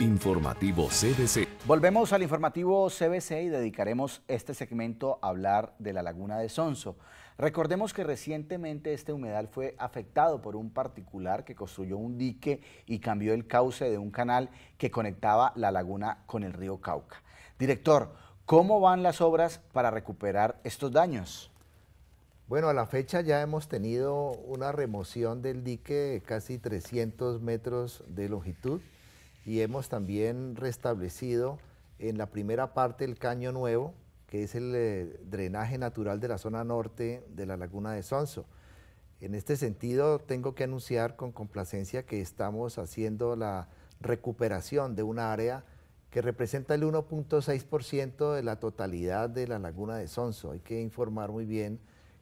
Informativo CBC. Volvemos al informativo CBC y dedicaremos este segmento a hablar de la laguna de Sonso. Recordemos que recientemente este humedal fue afectado por un particular que construyó un dique y cambió el cauce de un canal que conectaba la laguna con el río Cauca. Director, ¿cómo van las obras para recuperar estos daños? Bueno, a la fecha ya hemos tenido una remoción del dique de casi 300 metros de longitud y hemos también restablecido en la primera parte el caño nuevo, que es el eh, drenaje natural de la zona norte de la laguna de Sonso. En este sentido, tengo que anunciar con complacencia que estamos haciendo la recuperación de una área que representa el 1.6% de la totalidad de la laguna de Sonso. Hay que informar muy bien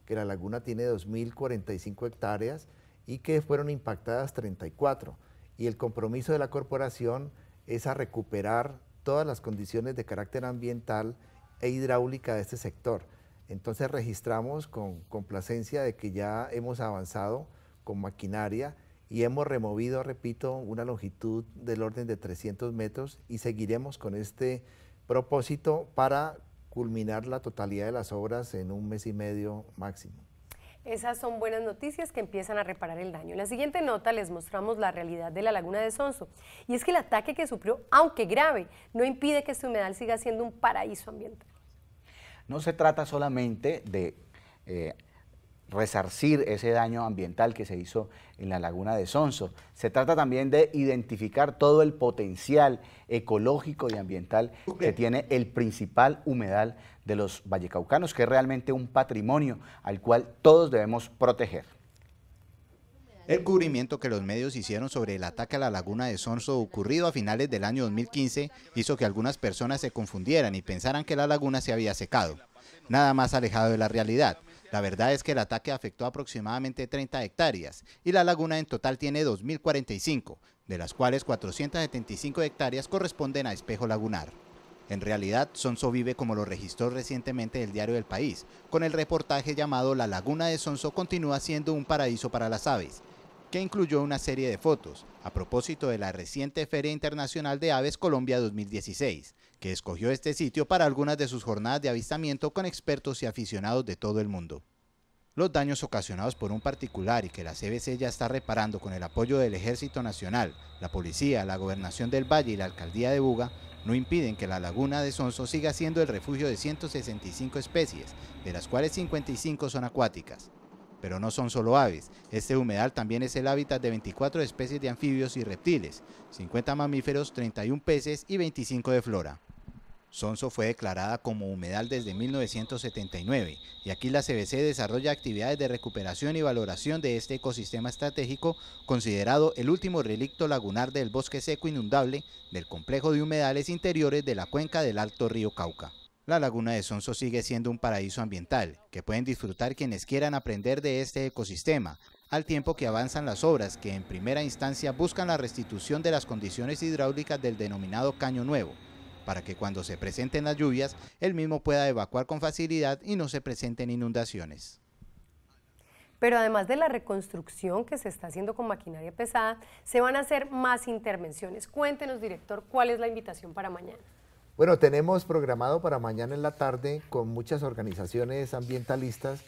que la laguna tiene 2.045 hectáreas y que fueron impactadas 34. Y el compromiso de la corporación es a recuperar todas las condiciones de carácter ambiental e hidráulica de este sector. Entonces registramos con complacencia de que ya hemos avanzado con maquinaria y hemos removido, repito, una longitud del orden de 300 metros y seguiremos con este propósito para culminar la totalidad de las obras en un mes y medio máximo. Esas son buenas noticias que empiezan a reparar el daño. En la siguiente nota les mostramos la realidad de la laguna de Sonso. Y es que el ataque que sufrió, aunque grave, no impide que este humedal siga siendo un paraíso ambiental. No se trata solamente de eh, resarcir ese daño ambiental que se hizo en la laguna de Sonso. Se trata también de identificar todo el potencial ecológico y ambiental que tiene el principal humedal de los vallecaucanos, que es realmente un patrimonio al cual todos debemos proteger. El cubrimiento que los medios hicieron sobre el ataque a la laguna de Sonso ocurrido a finales del año 2015 hizo que algunas personas se confundieran y pensaran que la laguna se había secado. Nada más alejado de la realidad. La verdad es que el ataque afectó aproximadamente 30 hectáreas y la laguna en total tiene 2.045, de las cuales 475 hectáreas corresponden a espejo lagunar. En realidad, Sonso vive como lo registró recientemente el diario del País, con el reportaje llamado La Laguna de Sonso continúa siendo un paraíso para las aves, que incluyó una serie de fotos a propósito de la reciente Feria Internacional de Aves Colombia 2016, que escogió este sitio para algunas de sus jornadas de avistamiento con expertos y aficionados de todo el mundo. Los daños ocasionados por un particular y que la CBC ya está reparando con el apoyo del Ejército Nacional, la Policía, la Gobernación del Valle y la Alcaldía de Buga no impiden que la laguna de Sonso siga siendo el refugio de 165 especies, de las cuales 55 son acuáticas. Pero no son solo aves. Este humedal también es el hábitat de 24 especies de anfibios y reptiles, 50 mamíferos, 31 peces y 25 de flora. Sonso fue declarada como humedal desde 1979 y aquí la CBC desarrolla actividades de recuperación y valoración de este ecosistema estratégico considerado el último relicto lagunar del bosque seco inundable del complejo de humedales interiores de la cuenca del Alto Río Cauca. La laguna de Sonso sigue siendo un paraíso ambiental, que pueden disfrutar quienes quieran aprender de este ecosistema, al tiempo que avanzan las obras que en primera instancia buscan la restitución de las condiciones hidráulicas del denominado Caño Nuevo, para que cuando se presenten las lluvias, el mismo pueda evacuar con facilidad y no se presenten inundaciones. Pero además de la reconstrucción que se está haciendo con maquinaria pesada, se van a hacer más intervenciones. Cuéntenos, director, cuál es la invitación para mañana. Bueno, tenemos programado para mañana en la tarde con muchas organizaciones ambientalistas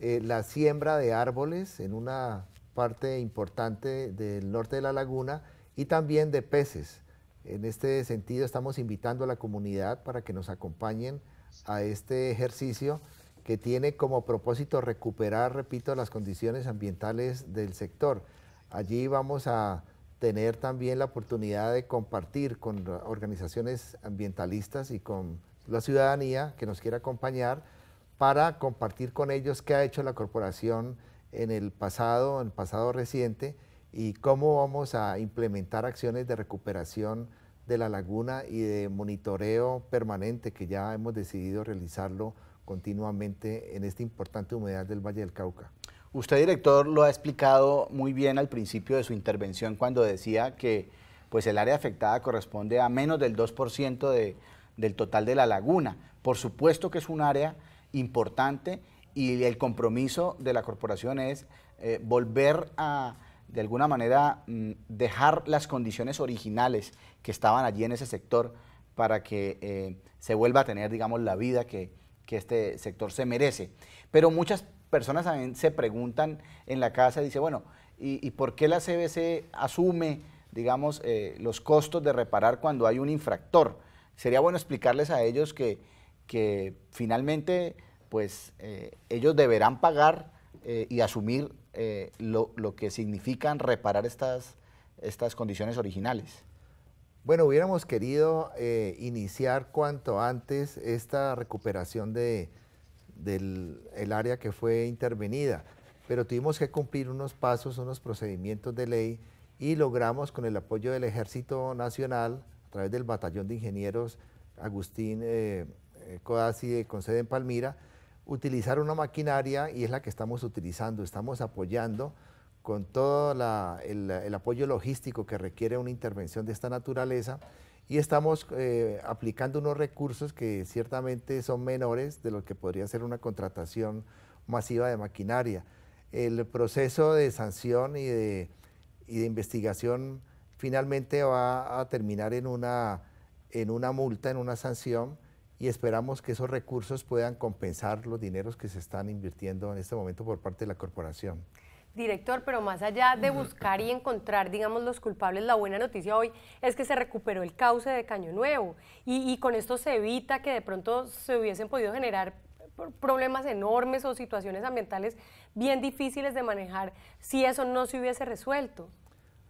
eh, la siembra de árboles en una parte importante del norte de la laguna y también de peces. En este sentido estamos invitando a la comunidad para que nos acompañen a este ejercicio que tiene como propósito recuperar, repito, las condiciones ambientales del sector. Allí vamos a tener también la oportunidad de compartir con organizaciones ambientalistas y con la ciudadanía que nos quiera acompañar para compartir con ellos qué ha hecho la corporación en el pasado, en el pasado reciente y cómo vamos a implementar acciones de recuperación de la laguna y de monitoreo permanente que ya hemos decidido realizarlo continuamente en esta importante humedad del Valle del Cauca. Usted, director, lo ha explicado muy bien al principio de su intervención cuando decía que pues, el área afectada corresponde a menos del 2% del total de la laguna. Por supuesto que es un área importante y el compromiso de la corporación es eh, volver a, de alguna manera, mm, dejar las condiciones originales que estaban allí en ese sector para que eh, se vuelva a tener, digamos, la vida que, que este sector se merece. Pero muchas personas también se preguntan en la casa, dice, bueno, ¿y, por qué la CBC asume, digamos, eh, los costos de reparar cuando hay un infractor? Sería bueno explicarles a ellos que, finalmente, pues, eh, ellos deberán pagar eh, y asumir lo, que significan reparar estas condiciones originales. Bueno, hubiéramos querido eh, iniciar cuanto antes esta recuperación del área que fue intervenida, pero tuvimos que cumplir unos pasos, unos procedimientos de ley y logramos con el apoyo del Ejército Nacional, a través del Batallón de Ingenieros Agustín eh, eh Codazzi con sede en Palmira, utilizar una maquinaria y es la que estamos utilizando, estamos apoyando con todo el, apoyo logístico que requiere una intervención de esta naturaleza y estamos eh, aplicando unos recursos que ciertamente son menores de lo que podría ser una contratación masiva de maquinaria. El proceso de sanción y de, investigación finalmente va a terminar en una, en una multa, en una sanción, y esperamos que esos recursos puedan compensar los dineros que se están invirtiendo en este momento por parte de la corporación. Director, pero más allá de buscar y encontrar, digamos, los culpables, la buena noticia hoy es que se recuperó el cauce de Caño Nuevo y, con esto se evita que de pronto se hubiesen podido generar problemas enormes o situaciones ambientales bien difíciles de manejar si eso no se hubiese resuelto.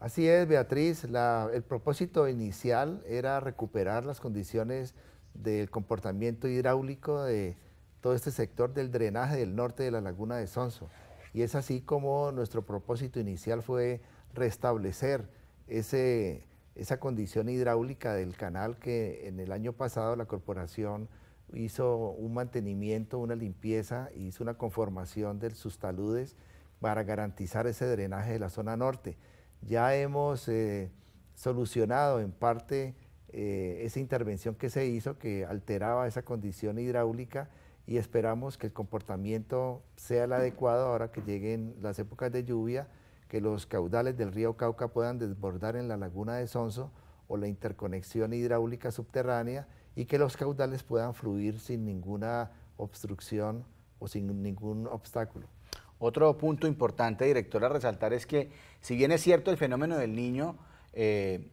Así es, Beatriz. el propósito inicial era recuperar las condiciones del comportamiento hidráulico de todo este sector del drenaje del norte de la laguna de Sonso. Y es así como nuestro propósito inicial fue restablecer esa condición hidráulica del canal que en el año pasado la corporación hizo un mantenimiento, una limpieza, hizo una conformación de sus taludes para garantizar ese drenaje de la zona norte. Ya hemos eh, solucionado en parte eh, esa intervención que se hizo que alteraba esa condición hidráulica y esperamos que el comportamiento sea el adecuado ahora que lleguen las épocas de lluvia, que los caudales del río Cauca puedan desbordar en la laguna de Sonso o la interconexión hidráulica subterránea y que los caudales puedan fluir sin ninguna obstrucción o sin ningún obstáculo. Otro punto importante, director, a resaltar es que si bien es cierto el fenómeno del niño, eh,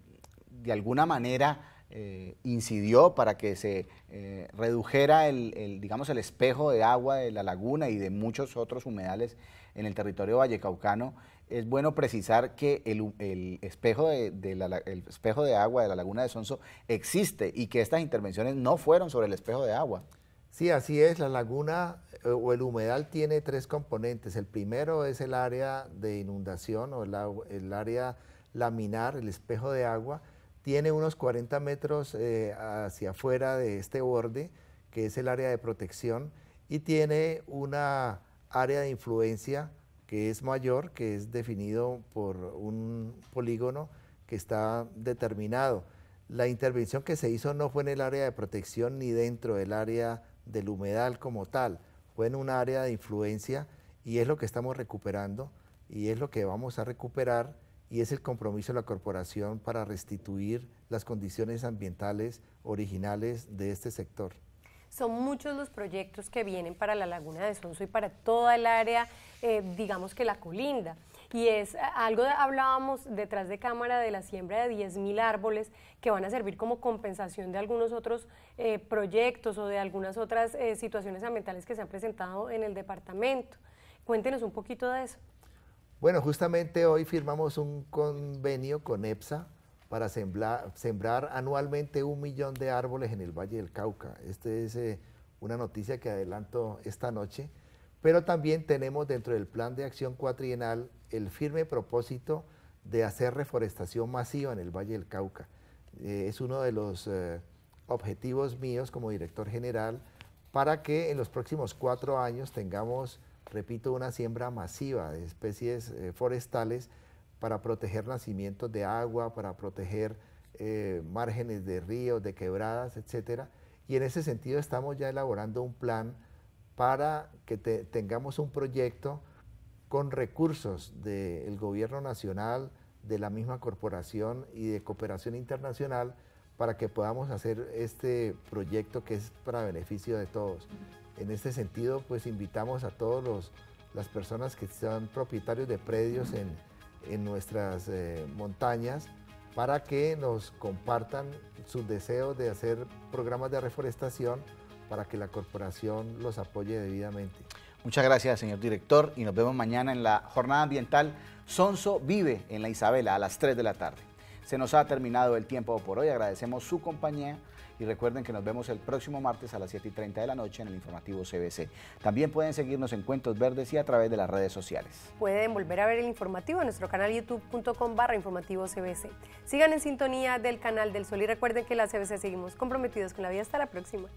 de alguna manera eh, incidió para que se eh, redujera el, digamos, el espejo de agua de la laguna y de muchos otros humedales en el territorio vallecaucano, es bueno precisar que el, espejo de, el espejo de agua de la laguna de Sonso existe y que estas intervenciones no fueron sobre el espejo de agua. Sí, así es. La laguna eh, o el humedal tiene tres componentes. El primero es el área de inundación o el área laminar, el espejo de agua tiene unos 40 metros eh, hacia afuera de este borde, que es el área de protección, y tiene una área de influencia que es mayor, que es definido por un polígono que está determinado. La intervención que se hizo no fue en el área de protección ni dentro del área del humedal como tal, fue en un área de influencia y es lo que estamos recuperando y es lo que vamos a recuperar y es el compromiso de la corporación para restituir las condiciones ambientales originales de este sector. Son muchos los proyectos que vienen para la Laguna de Sonso y para toda el área, eh, digamos que la colinda. Y es eh, algo, hablábamos detrás de cámara de la siembra de 10.000 árboles que van a servir como compensación de algunos otros eh, proyectos o de algunas otras situaciones ambientales que se han presentado en el departamento. Cuéntenos un poquito de eso. Bueno, justamente hoy firmamos un convenio con EPSA para sembrar, anualmente un millón de árboles en el Valle del Cauca. Esta es eh, una noticia que adelanto esta noche. Pero también tenemos dentro del Plan de Acción Cuatrienal el firme propósito de hacer reforestación masiva en el Valle del Cauca. Eh, es uno de los eh, objetivos míos como director general para que en los próximos cuatro años tengamos repito, una siembra masiva de especies eh, forestales para proteger nacimientos de agua, para proteger eh, márgenes de ríos, de quebradas, etcétera. Y en ese sentido estamos ya elaborando un plan para que tengamos un proyecto con recursos del gobierno nacional, de la misma corporación y de cooperación internacional para que podamos hacer este proyecto que es para beneficio de todos. En este sentido, pues invitamos a todas las personas que son propietarios de predios en, nuestras eh, montañas para que nos compartan sus deseos de hacer programas de reforestación para que la corporación los apoye debidamente. Muchas gracias, señor director, y nos vemos mañana en la jornada ambiental Sonso Vive en La Isabela a las 3 de la tarde. Se nos ha terminado el tiempo por hoy. Agradecemos su compañía y recuerden que nos vemos el próximo martes a las 7 y 30 de la noche en el informativo CBC. También pueden seguirnos en Cuentos Verdes y a través de las redes sociales. Pueden volver a ver el informativo en nuestro canal youtube.com barra informativo CBC. Sigan en sintonía del canal del Sol y recuerden que en la CBC seguimos comprometidos con la vida. Hasta la próxima.